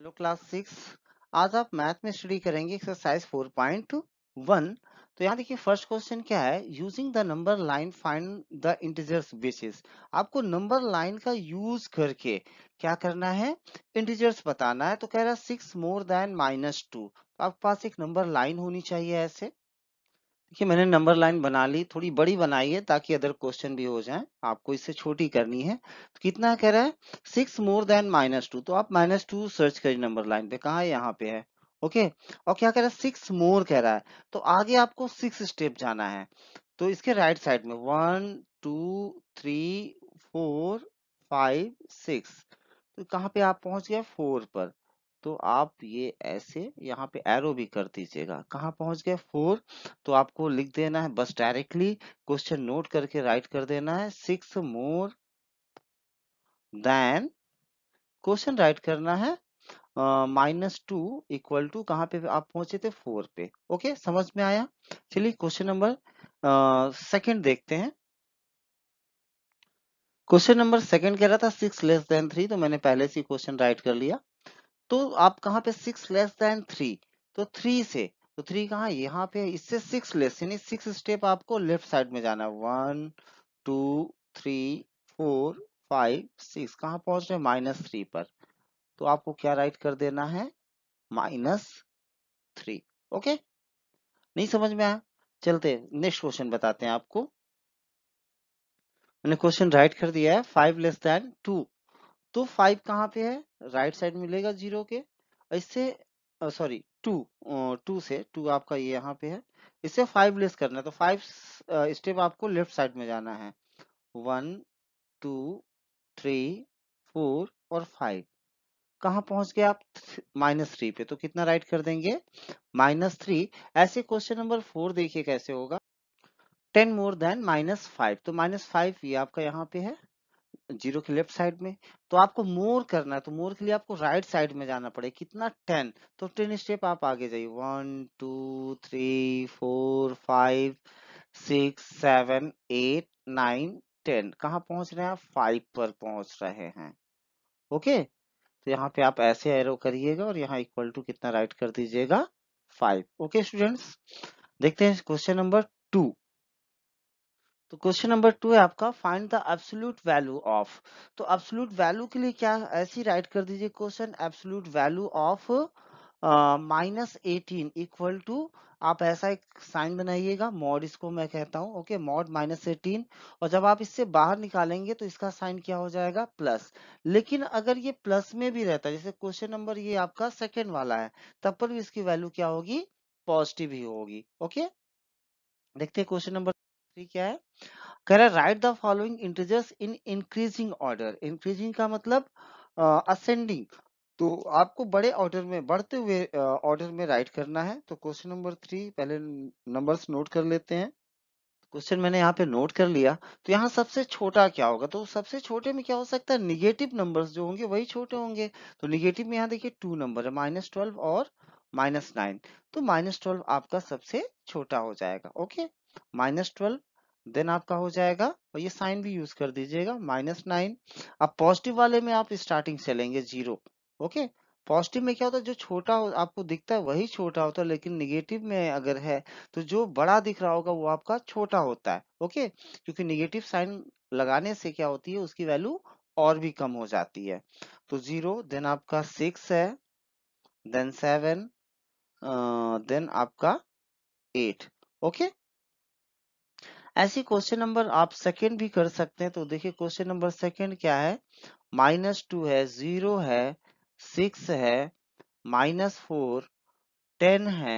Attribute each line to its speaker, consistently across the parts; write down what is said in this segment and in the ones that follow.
Speaker 1: hello class six आज आप math में स्टडी करेंगे एक्सरसाइज फोर पॉइंट वन तो यहाँ देखिए फर्स्ट क्वेश्चन क्या है using the number line find the integers basis आपको नंबर लाइन का यूज करके क्या करना है इंटीजर्स बताना है तो कह रहा है six more than minus two तो आपके पास एक नंबर लाइन होनी चाहिए ऐसे देखिए मैंने नंबर लाइन बना ली थोड़ी बड़ी बनाई है ताकि अदर क्वेश्चन भी हो जाए आपको इससे छोटी करनी है तो कितना कह रहा है six more than minus two तो आप माइनस टू सर्च करिए नंबर लाइन पे कहा है यहाँ पे है ओके और क्या कह रहा है सिक्स मोर कह रहा है तो आगे आपको सिक्स स्टेप जाना है तो इसके राइट साइड में one two three four five six तो कहाँ पे आप पहुंच गए फोर पर तो आप ये ऐसे यहाँ पे एरो भी कर दीजिएगा कहाँ पहुंच गए फोर तो आपको लिख देना है बस डायरेक्टली क्वेश्चन नोट करके राइट कर देना है six more than question write करना है माइनस टू इक्वल टू कहाँ पे आप पहुंचे थे फोर पे ओके समझ में आया चलिए क्वेश्चन नंबर सेकंड देखते हैं क्वेश्चन नंबर सेकंड कह रहा था सिक्स लेस देन थ्री तो मैंने पहले से क्वेश्चन राइट कर लिया तो आप कहां पे सिक्स लेस देन थ्री तो थ्री से तो थ्री कहा यहाँ पे इससे सिक्स लेस यानी सिक्स स्टेप आपको लेफ्ट साइड में जाना है one two three four five six कहाँ पहुंच रहे माइनस थ्री पर तो आपको क्या राइट कर देना है माइनस थ्री ओके नहीं समझ में आया चलते नेक्स्ट क्वेश्चन बताते हैं आपको मैंने क्वेश्चन राइट कर दिया है फाइव लेस देन टू तो फाइव कहाँ पे है राइट साइड मिलेगा जीरो के इससे सॉरी टू टू से टू आपका ये यहाँ पे है इससे फाइव लेस करना है तो फाइव स्टेप आपको लेफ्ट साइड में जाना है वन टू थ्री फोर और फाइव कहाँ पहुंच गए आप माइनस थ्री पे तो कितना राइट कर देंगे माइनस थ्री ऐसे क्वेश्चन नंबर फोर देखिए कैसे होगा ten more than minus five तो माइनस फाइव ये आपका यहाँ पे है जीरो के लेफ्ट साइड में तो आपको मोर करना है तो मोर के लिए आपको राइट साइड में जाना पड़ेगा कितना टेन तो टेन स्टेप आप आगे जाइए one two three four five six seven eight nine ten कहा पहुंच रहे हैं आप फाइव पर पहुंच रहे हैं ओके तो यहाँ पे आप ऐसे एरो करिएगा और यहाँ इक्वल टू कितना राइट कर दीजिएगा फाइव ओके स्टूडेंट्स देखते हैं क्वेश्चन नंबर टू तो क्वेश्चन नंबर टू है आपका find the absolute value of तो एब्सोल्यूट वैल्यू के लिए क्या ऐसी राइट कर दीजिए question absolute value of minus eighteen equal to आप ऐसा एक साइन बनाइएगा मॉड इसको मैं कहता हूँ ओके मॉड माइनस एटीन और जब आप इससे बाहर निकालेंगे तो इसका साइन क्या हो जाएगा प्लस लेकिन अगर ये प्लस में भी रहता है जैसे क्वेश्चन नंबर ये आपका सेकेंड वाला है तब पर भी इसकी वैल्यू क्या होगी पॉजिटिव ही होगी ओके देखते हैं क्वेश्चन नंबर थ्री क्या है कह रहा है write the following integers in increasing order increasing का मतलब असेंडिंग uh, तो आपको बड़े ऑर्डर में बढ़ते हुए ऑर्डर uh, में राइट करना है तो क्वेश्चन नंबर थ्री पहले नंबर्स नोट कर लेते हैं क्वेश्चन मैंने यहाँ पे नोट कर लिया तो यहाँ सबसे छोटा क्या होगा तो सबसे छोटे में क्या हो सकता है निगेटिव नंबर्स जो होंगे वही छोटे होंगे तो निगेटिव में यहाँ देखिए टू नंबर है माइनस ट्वेल्व और माइनस नाइन तो माइनस ट्वेल्व आपका सबसे छोटा हो जाएगा ओके माइनस ट्वेल्व देन आपका हो जाएगा और ये साइन भी यूज कर दीजिएगा माइनस नाइन अब पॉजिटिव वाले में आप स्टार्टिंग से लेंगे जीरो ओके पॉजिटिव में क्या होता है जो छोटा हो, आपको दिखता है वही छोटा होता है लेकिन निगेटिव में अगर है तो जो बड़ा दिख रहा होगा वो आपका छोटा होता है ओके क्योंकि निगेटिव साइन लगाने से क्या होती है उसकी वैल्यू और भी कम हो जाती है तो जीरो देन आपका सिक्स है देन सेवन देन आपका एट ओके ऐसी क्वेश्चन नंबर आप सेकंड भी कर सकते हैं तो देखिए क्वेश्चन नंबर सेकंड क्या है माइनस टू है जीरो है सिक्स है माइनस फोर टेन है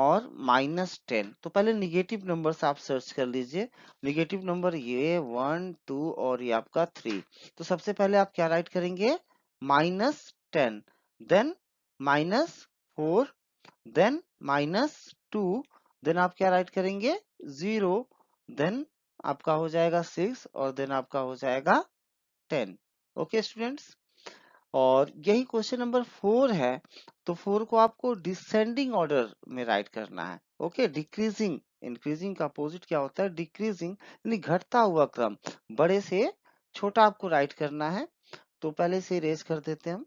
Speaker 1: और माइनस टेन तो पहले निगेटिव नंबर आप सर्च कर लीजिए निगेटिव नंबर ये वन टू और ये आपका थ्री तो सबसे पहले आप क्या राइट करेंगे minus ten then minus four then minus two then आप क्या राइट करेंगे जीरो देन आपका हो जाएगा सिक्स और देन आपका हो जाएगा टेन ओके स्टूडेंट्स और यही क्वेश्चन नंबर फोर है तो फोर को आपको डिसेंडिंग ऑर्डर में राइट करना है ओके डिक्रीजिंग इंक्रीजिंग का अपोजिट क्या होता है डिक्रीजिंग यानी घटता हुआ क्रम बड़े से छोटा आपको राइट करना है तो पहले से रेस कर देते हैं हम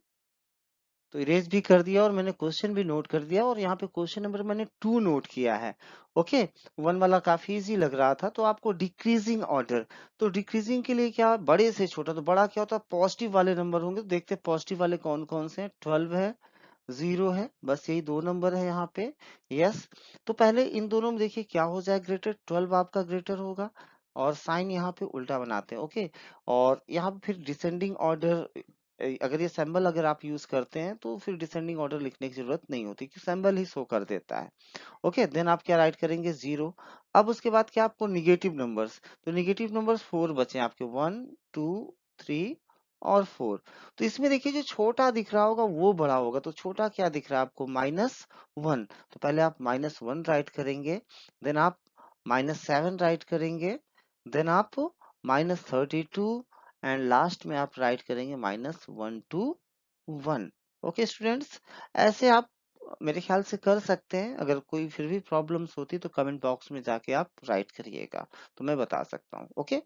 Speaker 1: तो इरेज भी कर दिया और मैंने क्वेश्चन भी नोट कर दिया और यहाँ पे क्वेश्चन नंबर मैंने टू नोट किया है ओके वन वाला काफी इजी लग रहा था तो आपको डिक्रीजिंग ऑर्डर तो डिक्रीजिंग के लिए क्या बड़े से छोटा तो बड़ा क्या होता है पॉजिटिव वाले नंबर होंगे तो देखते पॉजिटिव वाले कौन कौन से है ट्वेल्व है जीरो है बस यही दो नंबर है यहाँ पे यस तो पहले इन दोनों में देखिए क्या हो जाए ग्रेटर ट्वेल्व आपका ग्रेटर होगा और साइन यहाँ पे उल्टा बनाते हैं ओके और यहाँ पे फिर डिसेंडिंग ऑर्डर अगर ये सैम्बल अगर आप यूज करते हैं तो फिर डिसेंडिंग ऑर्डर लिखने की जरूरत नहीं होती क्योंकि सैम्बल ही शो कर देता है ओके okay, देन आप क्या राइट करेंगे जीरो अब उसके बाद क्या आपको निगेटिव नंबर्स तो निगेटिव नंबर्स फोर बचे आपके वन टू थ्री और फोर तो इसमें देखिए जो छोटा दिख रहा होगा वो बड़ा होगा तो छोटा क्या दिख रहा है आपको माइनस वन तो पहले आप माइनस वन राइट करेंगे देन आप माइनस सेवन राइट करेंगे देन आप minus thirty two and last में आप राइट करेंगे minus one two one okay students ऐसे आप मेरे ख्याल से कर सकते हैं अगर कोई फिर भी प्रॉब्लम्स होती तो कमेंट बॉक्स में जाके आप राइट करिएगा तो मैं बता सकता हूँ ओके